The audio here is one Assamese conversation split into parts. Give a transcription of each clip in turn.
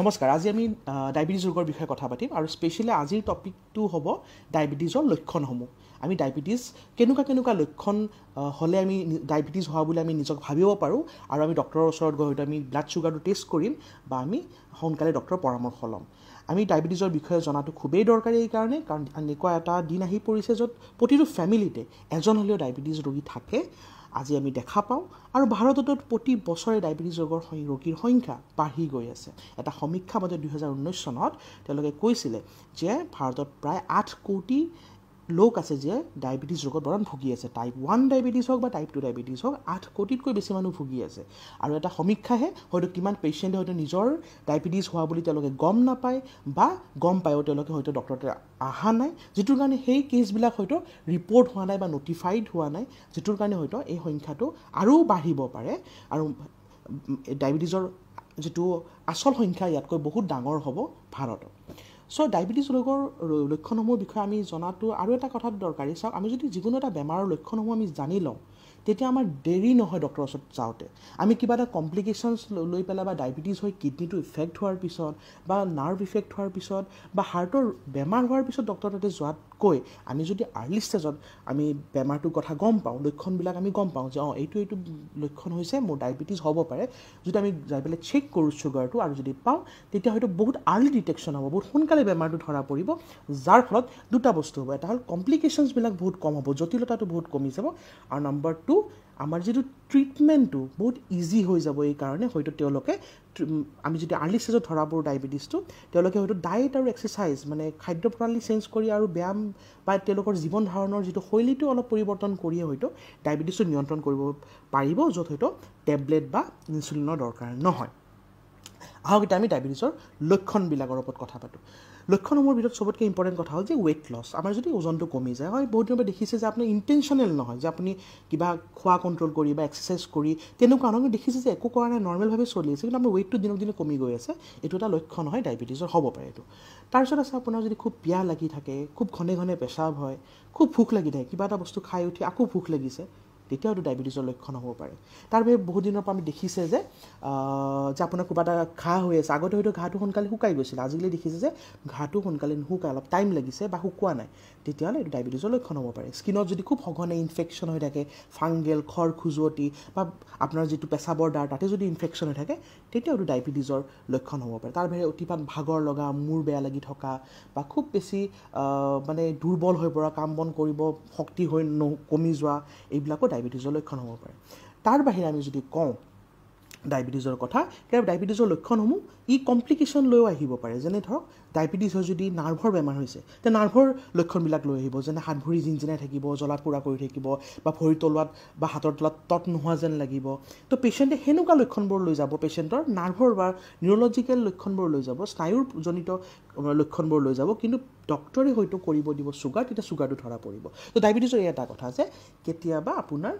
নমস্কাৰ আজি আমি ডায়েবেটিছ ৰোগৰ বিষয়ে কথা পাতিম আৰু স্পেচিয়েলি আজিৰ টপিকটো হ'ব ডায়েবেটিছৰ লক্ষণসমূহ আমি ডায়েবেটিছ কেনেকুৱা কেনেকুৱা লক্ষণ হ'লে আমি ডায়েবেটিছ হোৱা বুলি আমি নিজক ভাবিব পাৰোঁ আৰু আমি ডক্টৰৰ ওচৰত গৈ হয়তো আমি ব্লাড চুগাৰটো টেষ্ট কৰিম বা আমি সোনকালে ডক্টৰৰ পৰামৰ্শ ল'ম আমি ডায়েবেটিছৰ বিষয়ে জনাটো খুবেই দৰকাৰী এইকাৰণে কাৰণ এনেকুৱা এটা দিন আহি পৰিছে য'ত প্ৰতিটো ফেমিলিতে এজন হ'লেও ডায়েবেটিছ ৰোগী থাকে আজি আমি দেখা পাওঁ আৰু ভাৰততো প্ৰতি বছৰে ডায়েবেটিছ ৰোগৰ ৰোগীৰ সংখ্যা বাঢ়ি গৈ আছে এটা সমীক্ষা মতে দুহেজাৰ ঊনৈছ চনত তেওঁলোকে কৈছিলে যে ভাৰতত প্ৰায় আঠ কোটি লোক আছে যে ডায়েবেটিছ ৰোগত বৰণ ভুগি আছে টাইপ ওৱান ডায়েবেটিছ হওক বা টাইপ টু ডায়েবেটিছ হওক আঠ কোটিতকৈ বেছি মানুহ ভুগি আছে আৰু এটা সমীক্ষাহে হয়তো কিমান পেচেণ্টে হয়তো নিজৰ ডায়েবেটিছ হোৱা বুলি তেওঁলোকে গম নাপায় বা গম পায়ো তেওঁলোকে হয়তো ডক্টৰতে অহা নাই যিটোৰ কাৰণে সেই কেছবিলাক হয়তো ৰিপৰ্ট হোৱা নাই বা ন'টিফাইড হোৱা নাই যিটোৰ কাৰণে হয়তো এই সংখ্যাটো আৰু বাঢ়িব পাৰে আৰু ডায়েবেটিছৰ যিটো আচল সংখ্যা ইয়াতকৈ বহুত ডাঙৰ হ'ব ভাৰতত চ' ডায়েবেটিছ ৰোগৰ লক্ষণসমূহৰ বিষয়ে আমি জনাটো আৰু এটা কথা দৰকাৰী চাওক আমি যদি যিকোনো এটা বেমাৰৰ লক্ষণসমূহ আমি জানি লওঁ তেতিয়া আমাৰ দেৰি নহয় ডক্টৰৰ ওচৰত যাওঁতে আমি কিবা এটা কমপ্লিকেশ্যনছ লৈ পেলাই বা ডায়েবেটিছ হৈ কিডনীটো ইফেক্ট হোৱাৰ পিছত বা নাৰ্ভ ইফেক্ট হোৱাৰ পিছত বা হাৰ্টৰ বেমাৰ হোৱাৰ পিছত ডক্টৰ তাতে যোৱাত তাতকৈ আমি যদি আৰ্লি ষ্টেজত আমি বেমাৰটোৰ কথা গম পাওঁ লক্ষণবিলাক আমি গম পাওঁ যে অঁ এইটো এইটো লক্ষণ হৈছে মোৰ ডায়েবেটিছ হ'ব পাৰে যদি আমি যাই পেলাই চেক কৰোঁ চুগাৰটো আৰু যদি পাওঁ তেতিয়া হয়তো বহুত আৰ্লি ডিটেকশ্যন হ'ব বহুত সোনকালে বেমাৰটো ধৰা পৰিব যাৰ ফলত দুটা বস্তু হ'ব এটা হ'ল কমপ্লিকেশ্যনছবিলাক বহুত কম হ'ব জটিলতাটো বহুত কমি যাব আৰু নম্বৰ টু আমাৰ যিটো ট্ৰিটমেণ্টটো বহুত ইজি হৈ যাব এইকাৰণে হয়তো তেওঁলোকে আমি যদি আৰ্লি ষ্টেজত ধৰা পৰোঁ ডায়েবেটিছটো তেওঁলোকে হয়তো ডায়েট আৰু এক্সাৰচাইজ মানে খাদ্য প্ৰণালী চেঞ্জ কৰি আৰু ব্যায়াম বা তেওঁলোকৰ জীৱন ধাৰণৰ যিটো শৈলীটো অলপ পৰিৱৰ্তন কৰিয়ে হয়তো ডায়েবেটিছটো নিয়ন্ত্ৰণ কৰিব পাৰিব য'ত হয়তো টেবলেট বা ইনচুলিনৰ দৰকাৰ নহয় আহক এতিয়া আমি ডায়েবেটিছৰ লক্ষণবিলাকৰ ওপৰত কথা পাতোঁ লক্ষণসমূহৰ ভিতৰত চবতকৈ ইম্পৰ্টেণ্ট কথা হ'ল যে ৱেইট লছ আমাৰ যদি ওজনটো কমি যায় হয় বহুত দিনৰ পৰা দেখিছে যে আপুনি ইণ্টেনশ্যনেল নহয় যে আপুনি কিবা খোৱা কণ্ট্ৰল কৰি বা এক্সাৰচাইজ কৰি তেনেকুৱা নহয় দেখিছে যে একো কৰা নাই নৰ্মেলভাৱে চলি আছে কিন্তু আমাৰ ৱেইটটো দিনক দিনে কমি গৈ আছে এইটো এটা লক্ষণ হয় ডায়েবেটিছৰ হ'ব পাৰে এইটো তাৰপিছত আছে আপোনাৰ যদি খুব পিয়াহ লাগি থাকে খুব ঘনে ঘনে পেচাব হয় খুব ভোক লাগি থাকে কিবা এটা বস্তু খাই উঠি আকৌ ভোক লাগিছে এইটো ডায়েবেটিছৰ লক্ষণ হ'ব পাৰে তাৰ তাৰবাবে বহুদিনৰ পৰা আমি দেখিছে যে যে আপোনাৰ কিবা এটা ঘাঁহ হৈ আছে আগতে হয়তো ঘাঁহটো সোনকালে শুকাই গৈছিলে আজিকালি দেখিছে যে ঘাঁহটো সোনকালে নুশুকাই অলপ টাইম লাগিছে বা শুকোৱা নাই তেতিয়াহ'লে এইটো ডায়েবেটিছৰ লক্ষণ হ'ব পাৰে স্কিনত যদি খুব সঘনে ইনফেকশ্যন হৈ থাকে ফাংগেল খৰ খুজুৱতি বা আপোনাৰ যিটো পেচাবৰ দাঁৰ তাতে যদি ইনফেকশ্যন হৈ থাকে তেতিয়াও এইটো ডায়েবেটিছৰ লক্ষণ হ'ব পাৰে তাৰ বাহিৰে অতিপাত ভাগৰ লগা মূৰ বেয়া লাগি থকা বা খুব বেছি মানে দুৰ্বল হৈ পৰা কাম বন কৰিব শক্তি হৈ ন কমি যোৱা এইবিলাকো ডায়েবেটিছৰ লক্ষণ হ'ব পাৰে তাৰ বাহিৰে আমি যদি কওঁ ডায়েবেটিছৰ কথা কিন্তু ডায়েবেটিছৰ লক্ষণসমূহ ই কমপ্লিকেশ্যন লৈও আহিব পাৰে যেনে ধৰক ডায়েবেটিছৰ যদি নাৰ্ভৰ বেমাৰ হৈছে তে নাৰ্ভৰ লক্ষণবিলাক লৈ আহিব যেনে হাত ভৰি জিনজিনাই থাকিব জ্বলাত পোৰা কৰি থাকিব বা ভৰি তলোৱাত বা হাতৰ তলত তত নোহোৱা যেন লাগিব তো পেচেণ্টে সেনেকুৱা লক্ষণবোৰ লৈ যাব পেচেণ্টৰ নাৰ্ভৰ বা নিউৰলজিকেল লক্ষণবোৰ লৈ যাব স্নায়ুৰজনিত লক্ষণবোৰ লৈ যাব কিন্তু ডক্টৰে হয়তো কৰিব দিব চুগাৰ তেতিয়া চুগাৰটো ধৰা পৰিব তো ডায়েবেটিছৰ এই এটা কথা যে কেতিয়াবা আপোনাৰ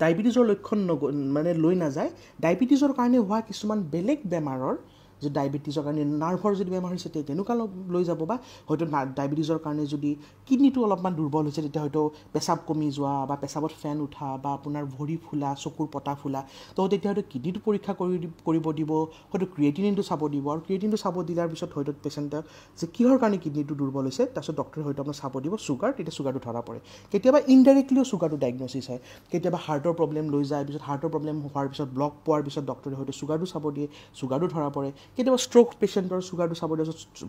ডায়েবেটিছৰ লক্ষণ নগ মানে লৈ নাযায় ডায়েবেটিছৰ কাৰণে হোৱা কিছুমান বেলেগ বেমাৰৰ যে ডায়েবেটিছৰ কাৰণে নাৰ্ভৰ যদি বেমাৰ হৈছে তেতিয়া তেনেকুৱা লৈ যাব বা হয়তো ডায়েবেটিছৰ কাৰণে যদি কিডনীটো অলপমান দুৰ্বল হৈছে তেতিয়া হয়তো পেচাব কমি যোৱা বা পেচাবত ফেন উঠা বা আপোনাৰ ভৰি ফুলা চকুৰ পতা ফুলা তো তেতিয়া হয়তো কিডনীটো পৰীক্ষা কৰি কৰিব দিব হয়তো ক্ৰিয়েটিনিনটো চাব দিব আৰু ক্ৰিয়েটিনটো চাব দিয়াৰ পিছত হয়তো পেচেণ্টক যে কিহৰ কাৰণে কিডনীটো দুৰ্বল হৈছে তাৰপিছত ডক্টৰে হয়তো আপোনাৰ চাব দিব চুগাৰ তেতিয়া চুগাৰটো ধৰা পৰে কেতিয়াবা ইনডাইৰেক্টলিও চুগাৰটো ডায়েগনচিছ হয় কেতিয়াবা হাৰ্টৰ প্ৰব্লেম লৈ যায় পিছত হাৰ্টৰ প্ৰব্লেম হোৱাৰ পিছত ব্লক পোৱাৰ পিছত ডক্টৰে হয়তো চুগাৰটো চাব দিয়ে চুগাৰটো ধৰা পৰে কেতিয়াবা ষ্ট্ৰক পেচেণ্টৰ চুগাৰটো চাব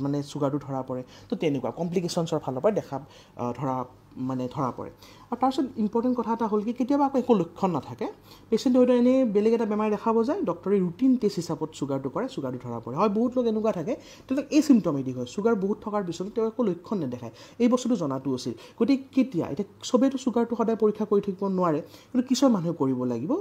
মানে চুগাৰটো ধৰা পৰে তো তেনেকুৱা কমপ্লিকেশ্যনছৰ ফালৰ পৰা দেখা ধৰা মানে ধৰা পৰে আৰু তাৰপিছত ইম্পৰ্টেণ্ট কথা এটা হ'ল কি কেতিয়াবা আকৌ একো লক্ষণ নাথাকে পেচেণ্টে হয়তো এনেই বেলেগ এটা বেমাৰ দেখাব যায় ডক্তৰে ৰুটিন টেষ্ট হিচাপত চুগাৰটো কৰে চুগাৰটো ধৰা পৰে হয় বহুত লোক এনেকুৱা থাকে তেওঁলোক এই চিমটমেদি হয় চুগাৰ বহুত থকাৰ পিছতো তেওঁ একো লক্ষণ নেদেখায় এই বস্তুটো জনাটো উচিত গতিকে কেতিয়া এতিয়া চবেইতো চুগাৰটো সদায় পৰীক্ষা কৰি থাকিব নোৱাৰে কিন্তু কিছুমান মানুহে কৰিব লাগিব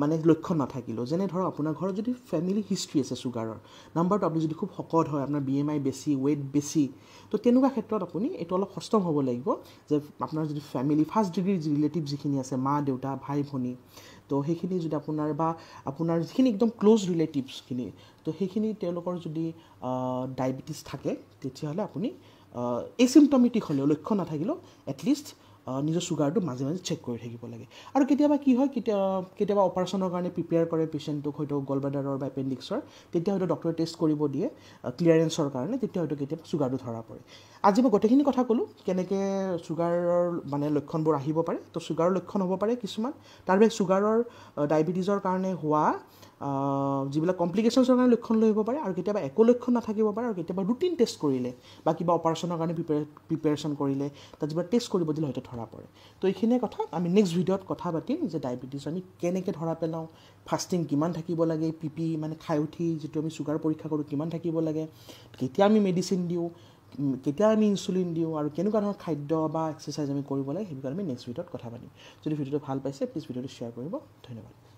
মানে লক্ষণ নাথাকিলেও যেনে ধৰক আপোনাৰ ঘৰত যদি ফেমিলি হিষ্ট্ৰী আছে চুগাৰৰ নাম্বাৰটো আপুনি যদি খুব শকত হয় আপোনাৰ বি এম আই বেছি ৱেইট বেছি তো তেনেকুৱা ক্ষেত্ৰত আপুনি এইটো অলপ সষ্টম হ'ব লাগিব যে আপোনাৰ যদি ফেমিলি ফাৰ্ষ্ট ডিগ্ৰীৰ ৰিলেটিভ যিখিনি আছে মা দেউতা ভাই ভনী তো সেইখিনি যদি আপোনাৰ বা আপোনাৰ যিখিনি একদম ক্ল'জ ৰিলেটিভছখিনি তো সেইখিনি তেওঁলোকৰ যদি ডায়েবেটিছ থাকে তেতিয়াহ'লে আপুনি এই চিমটমেটিক হ'লেও লক্ষ্য নাথাকিলেও এটলিষ্ট নিজৰ চুগাৰটো মাজে মাজে চেক কৰি থাকিব লাগে আৰু কেতিয়াবা কি হয় কেতিয়া কেতিয়াবা অপাৰেশ্যনৰ কাৰণে প্ৰিপেয়াৰ কৰে পেচেণ্টটোক হয়তো গলব্লাডাৰৰ বা এপেণ্ডিক্সৰ তেতিয়া হয়তো ডক্টৰে টেষ্ট কৰিব দিয়ে ক্লিয়াৰেঞ্চৰ কাৰণে তেতিয়া হয়তো কেতিয়াবা চুগাৰটো ধৰা পৰে আজি মই গোটেইখিনি কথা ক'লোঁ কেনেকৈ চুগাৰৰ মানে লক্ষণবোৰ আহিব পাৰে তো চুগাৰৰ লক্ষণ হ'ব পাৰে কিছুমান তাৰ বাবে চুগাৰৰ ডায়েবেটিছৰ কাৰণে হোৱা যিবিলাক কমপ্লিকেশ্যনছৰ কাৰণে লক্ষণ লৈ আহিব পাৰে আৰু কেতিয়াবা একো লক্ষণ নাথাকিব পাৰে আৰু কেতিয়াবা ৰুটিন টেষ্ট কৰিলে বা কিবা অপাৰেশ্যনৰ কাৰণে প্ৰিপেয়াৰ প্ৰিপেৰেশ্যন কৰিলে তাত যিবিলাক টেষ্ট কৰিব দিলে হয়তো ধৰা পৰে তো এইখিনিয়ে কথা আমি নেক্সট ভিডিঅ'ত কথা পাতিম যে ডায়েবেটিছ আমি কেনেকৈ ধৰা পেলাওঁ ফাষ্টিং কিমান থাকিব লাগে পি পি মানে খাই উঠি যিটো আমি চুগাৰ পৰীক্ষা কৰোঁ কিমান থাকিব লাগে কেতিয়া আমি মেডিচিন দিওঁ কেতিয়া আমি ইনচুলিন দিওঁ আৰু কেনেকুৱা ধৰণৰ খাদ্য বা এক্সাৰচাইজ আমি কৰিব লাগে সেইবোৰ আমি নেক্সট ভিডিঅ'ত কথা পাতিম যদি ভিডিঅ'টো ভাল পাইছে প্লিজ ভিডিঅ'টো শ্বেয়াৰ কৰিব ধন্যবাদ